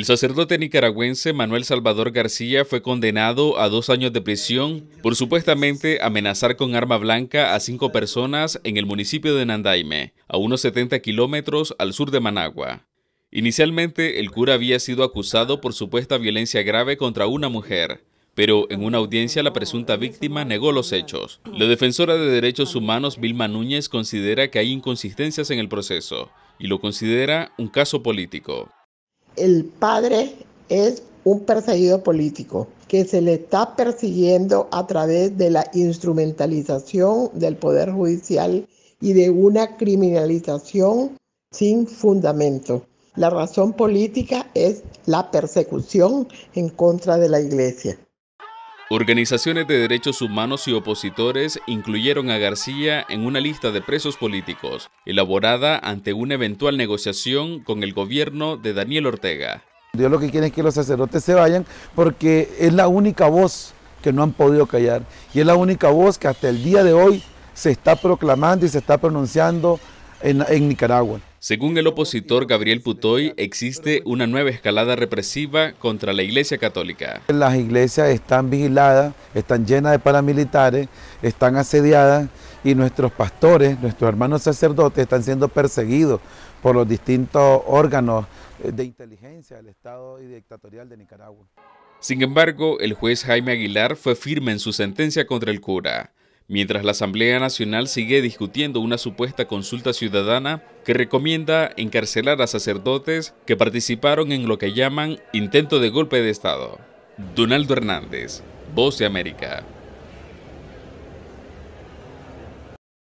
El sacerdote nicaragüense Manuel Salvador García fue condenado a dos años de prisión por supuestamente amenazar con arma blanca a cinco personas en el municipio de Nandaime, a unos 70 kilómetros al sur de Managua. Inicialmente, el cura había sido acusado por supuesta violencia grave contra una mujer, pero en una audiencia la presunta víctima negó los hechos. La defensora de derechos humanos Vilma Núñez considera que hay inconsistencias en el proceso y lo considera un caso político el padre es un perseguido político que se le está persiguiendo a través de la instrumentalización del Poder Judicial y de una criminalización sin fundamento. La razón política es la persecución en contra de la Iglesia. Organizaciones de derechos humanos y opositores incluyeron a García en una lista de presos políticos, elaborada ante una eventual negociación con el gobierno de Daniel Ortega. Dios lo que quiere es que los sacerdotes se vayan porque es la única voz que no han podido callar y es la única voz que hasta el día de hoy se está proclamando y se está pronunciando en, en Nicaragua. Según el opositor Gabriel Putoy, existe una nueva escalada represiva contra la Iglesia Católica. Las iglesias están vigiladas, están llenas de paramilitares, están asediadas y nuestros pastores, nuestros hermanos sacerdotes están siendo perseguidos por los distintos órganos de inteligencia del Estado y dictatorial de Nicaragua. Sin embargo, el juez Jaime Aguilar fue firme en su sentencia contra el cura mientras la Asamblea Nacional sigue discutiendo una supuesta consulta ciudadana que recomienda encarcelar a sacerdotes que participaron en lo que llaman intento de golpe de Estado. Donaldo Hernández, Voz de América.